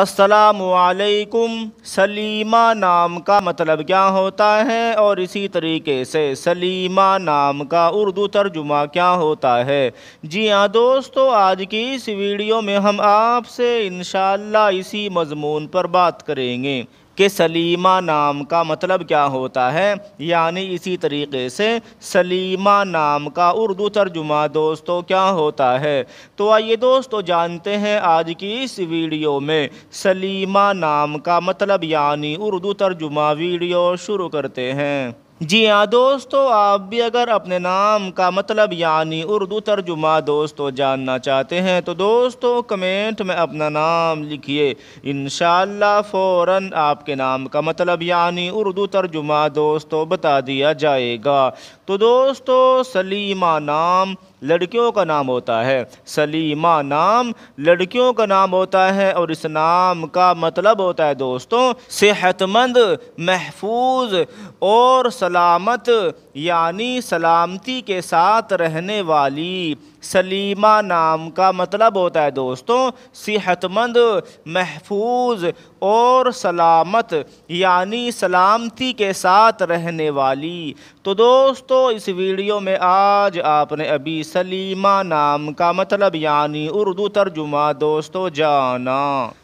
असलकुम सलीमा नाम का मतलब क्या होता है और इसी तरीके से सलीमा नाम का उर्दू तर्जुमा क्या होता है जी हाँ दोस्तों आज की इस वीडियो में हम आपसे इन इसी मज़मून पर बात करेंगे कि सलीमा नाम का मतलब क्या होता है यानी इसी तरीके से सलीमा नाम का उर्दू तर्जुमा दोस्तों क्या होता है तो आइए दोस्तों जानते हैं आज की इस वीडियो में सलीमा नाम का मतलब यानी उर्दू तर्जुमा वीडियो शुरू करते हैं जी हाँ दोस्तों आप भी अगर अपने नाम का मतलब यानी उर्दू तर्जुमा दोस्तों जानना चाहते हैं तो दोस्तों कमेंट में अपना नाम लिखिए इन फौरन आपके नाम का मतलब यानी उर्दू तर्जुमा दोस्तों बता दिया जाएगा तो दोस्तों सलीमा नाम लड़कियों का नाम होता है सलीमा नाम लड़कियों का नाम होता है और इस नाम का मतलब होता है दोस्तों सेहतमंद महफूज और सलामत यानी सलामती के साथ रहने वाली सलीमा नाम का मतलब होता है दोस्तों सेहतमंद महफूज और सलामत यानी सलामती के साथ रहने वाली तो दोस्तों इस वीडियो में आज आपने अभी सलीमा नाम का मतलब यानी उर्दू तर्जुमा दोस्तों जाना